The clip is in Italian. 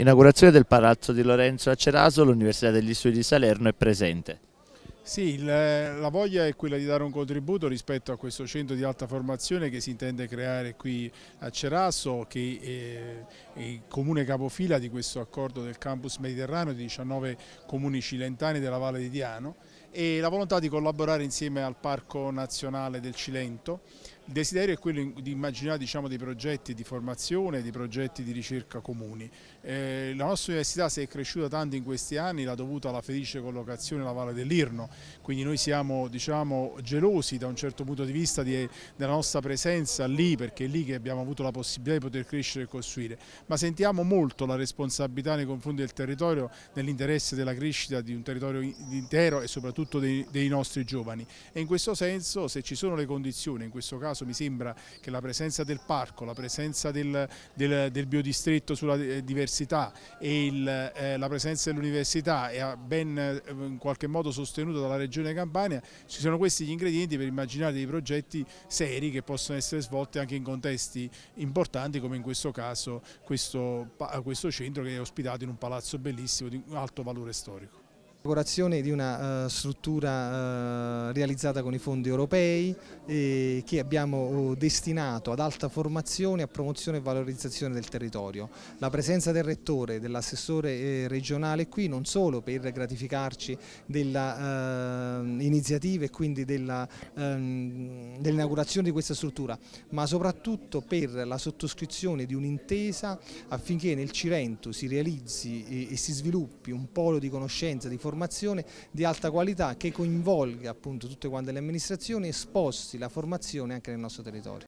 Inaugurazione del Palazzo di Lorenzo a Ceraso, l'Università degli Studi di Salerno è presente. Sì, eh, la voglia è quella di dare un contributo rispetto a questo centro di alta formazione che si intende creare qui a Cerasso, che eh, è il comune capofila di questo accordo del campus mediterraneo di 19 comuni cilentani della Valle di Diano e la volontà di collaborare insieme al Parco Nazionale del Cilento. Il desiderio è quello di immaginare diciamo, dei progetti di formazione, dei progetti di ricerca comuni. Eh, la nostra università si è cresciuta tanto in questi anni, l'ha dovuta alla felice collocazione alla Valle dell'Irno, quindi noi siamo diciamo, gelosi da un certo punto di vista di, della nostra presenza lì, perché è lì che abbiamo avuto la possibilità di poter crescere e costruire, ma sentiamo molto la responsabilità nei confronti del territorio, nell'interesse della crescita di un territorio intero e soprattutto soprattutto dei, dei, nostri giovani e in questo senso se ci sono le condizioni, in questo caso mi sembra che la presenza del parco, la presenza del, del, del biodistretto sulla eh, diversità e il, eh, la presenza dell'università è ben eh, in qualche modo sostenuta dalla Regione Campania, ci sono questi gli ingredienti per immaginare dei progetti seri che possono essere svolti anche in contesti importanti come in questo caso questo, questo centro che è ospitato in un palazzo bellissimo di alto valore storico. Inaugurazione di una uh, struttura uh, realizzata con i fondi europei eh, che abbiamo oh, destinato ad alta formazione, a promozione e valorizzazione del territorio. La presenza del rettore, e dell'assessore eh, regionale qui non solo per gratificarci dell'iniziativa eh, uh, e quindi ehm, dell'inaugurazione dell di questa struttura, ma soprattutto per la sottoscrizione di un'intesa affinché nel Cirento si realizzi e, e si sviluppi un polo di conoscenza, di formazione formazione di alta qualità che coinvolga appunto tutte quante le amministrazioni e sposti la formazione anche nel nostro territorio.